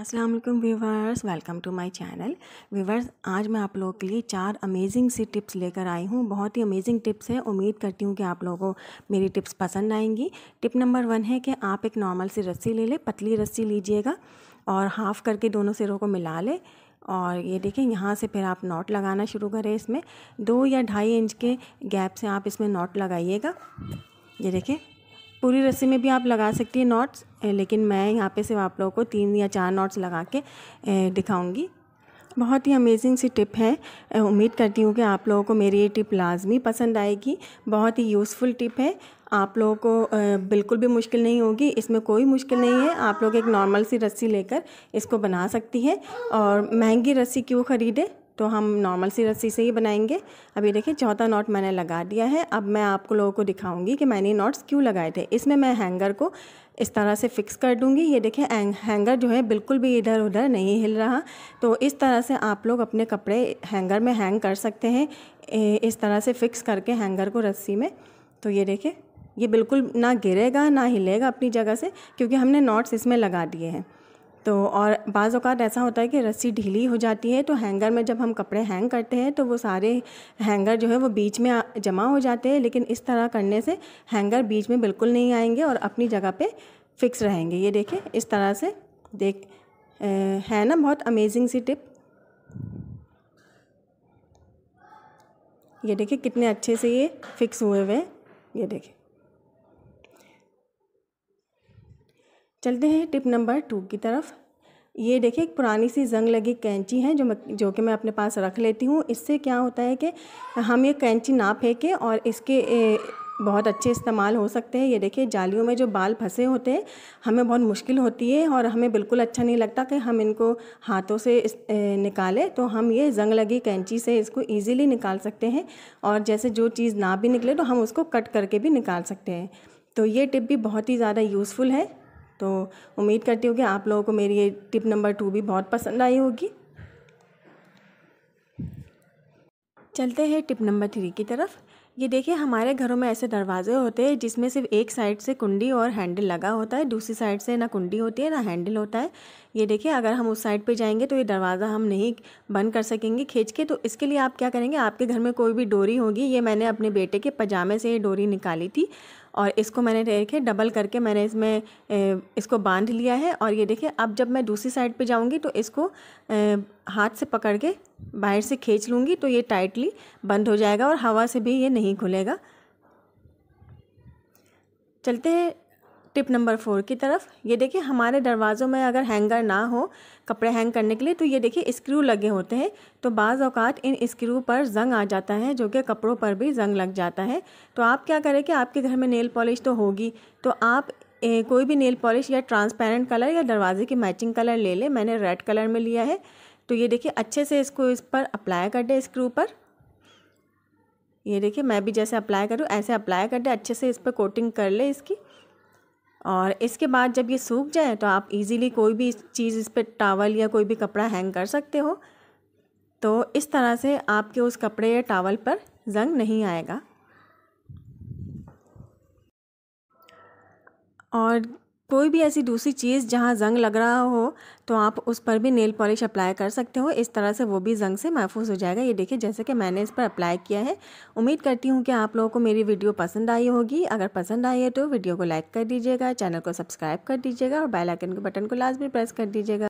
Aslam viewers welcome to my channel viewers आज मैं आप लोगों के लिए चार अमेजिंग सी टिप्स लेकर आई हूँ बहुत ही अमेजिंग टिप्स है उम्मीद करती हूँ कि आप लोगों को मेरी टिप्स पसंद आएंगी टिप नंबर वन है कि आप एक नॉर्मल सी रस्सी ले लें पतली रस्सी लीजिएगा और हाफ़ करके दोनों सिरों को मिला लें और ये देखें यहाँ से फिर आप नॉट लगाना शुरू करें इसमें दो या ढाई इंच के गैप से आप इसमें नॉट लगाइएगा ये देखें पूरी रस्सी में भी आप लगा सकती हैं नॉट्स लेकिन मैं यहाँ पे सिर्फ आप लोगों को तीन या चार नॉट्स लगा के दिखाऊंगी बहुत ही अमेजिंग सी टिप है उम्मीद करती हूँ कि आप लोगों को मेरी ये टिप लाजमी पसंद आएगी बहुत ही यूज़फुल टिप है आप लोगों को बिल्कुल भी मुश्किल नहीं होगी इसमें कोई मुश्किल नहीं है आप लोग एक नॉर्मल सी रस्सी लेकर इसको बना सकती है और महंगी रस्सी क्यों ख़रीदें तो हम नॉर्मल सी रस्सी से ही बनाएंगे अभी देखिए चौथा नॉट मैंने लगा दिया है अब मैं आपको लोगों को दिखाऊंगी कि मैंने नॉट्स क्यों लगाए थे इसमें मैं हैंगर को इस तरह से फ़िक्स कर दूंगी ये देखें हैंगर जो है बिल्कुल भी इधर उधर नहीं हिल रहा तो इस तरह से आप लोग अपने कपड़े हैंगर में हैंग कर सकते हैं इस तरह से फ़िक्स करके हैंगर को रस्सी में तो ये देखें ये बिल्कुल ना गिरेगा ना हिलेगा अपनी जगह से क्योंकि हमने नॉट्स इसमें लगा दिए हैं तो और बाज़ अवत ऐसा होता है कि रस्सी ढीली हो जाती है तो हैंगर में जब हम कपड़े हैंग करते हैं तो वो सारे हैंगर जो है वो बीच में जमा हो जाते हैं लेकिन इस तरह करने से हैंगर बीच में बिल्कुल नहीं आएंगे और अपनी जगह पे फिक्स रहेंगे ये देखें इस तरह से देख आ, है ना बहुत अमेजिंग सी टिप ये देखिए कितने अच्छे से ये फिक्स हुए हुए हैं ये देखें चलते हैं टिप नंबर टू की तरफ ये देखिए एक पुरानी सी जंग लगी कैंची है जो मैं जो कि मैं अपने पास रख लेती हूँ इससे क्या होता है कि हम ये कैंची ना फेंके और इसके बहुत अच्छे इस्तेमाल हो सकते हैं ये देखिए जालियों में जो बाल फंसे होते हैं हमें बहुत मुश्किल होती है और हमें बिल्कुल अच्छा नहीं लगता कि हम इनको हाथों से निकालें तो हम ये जंग लगी कैंची से इसको इजीली निकाल सकते हैं और जैसे जो चीज़ ना भी निकले तो हम उसको कट करके भी निकाल सकते हैं तो ये टिप भी बहुत ही ज़्यादा यूज़फुल है तो उम्मीद करती हूँ कि आप लोगों को मेरी ये टिप नंबर टू भी बहुत पसंद आई होगी चलते हैं टिप नंबर थ्री की तरफ ये देखिए हमारे घरों में ऐसे दरवाजे होते हैं जिसमें सिर्फ एक साइड से कुंडी और हैंडल लगा होता है दूसरी साइड से ना कुंडी होती है ना हैंडल होता है ये देखिए अगर हम उस साइड पे जाएंगे तो ये दरवाज़ा हम नहीं बंद कर सकेंगे खींच के तो इसके लिए आप क्या करेंगे आपके घर में कोई भी डोरी होगी ये मैंने अपने बेटे के पजामे से ये डोरी निकाली थी और इसको मैंने देखे डबल करके मैंने इसमें इसको बांध लिया है और ये देखिए अब जब मैं दूसरी साइड पे जाऊँगी तो इसको हाथ से पकड़ के बाहर से खींच लूँगी तो ये टाइटली बंद हो जाएगा और हवा से भी ये नहीं खुलेगा चलते हैं टिप नंबर फोर की तरफ ये देखिए हमारे दरवाज़ों में अगर हैंगर ना हो कपड़े हैंग करने के लिए तो ये देखिए स्क्रू लगे होते हैं तो बाज़ अवकात इन स्क्रू पर जंग आ जाता है जो कि कपड़ों पर भी जंग लग जाता है तो आप क्या करें कि आपके घर में नेल पॉलिश तो होगी तो आप ए, कोई भी नेल पॉलिश या ट्रांसपेरेंट कलर या दरवाजे की मैचिंग कलर ले लें मैंने रेड कलर में लिया है तो ये देखिए अच्छे से इसको इस पर अप्लाई कर दें इसके ऊपर ये देखिए मैं भी जैसे अप्लाई करूँ ऐसे अप्लाई कर दें अच्छे से इस पर कोटिंग कर ले इसकी और इसके बाद जब ये सूख जाए तो आप इजीली कोई भी चीज़ इस पर टावल या कोई भी कपड़ा हैंग कर सकते हो तो इस तरह से आपके उस कपड़े या टावल पर जंग नहीं आएगा और कोई भी ऐसी दूसरी चीज़ जहाँ जंग लग रहा हो तो आप उस पर भी नेल पॉलिश अप्लाई कर सकते हो इस तरह से वो भी जंग से महफूज हो जाएगा ये देखिए जैसे कि मैंने इस पर अप्लाई किया है उम्मीद करती हूँ कि आप लोगों को मेरी वीडियो पसंद आई होगी अगर पसंद आई है तो वीडियो को लाइक कर दीजिएगा चैनल को सब्सक्राइब कर दीजिएगा और बेलाइकन के बटन को लाजमी प्रेस कर दीजिएगा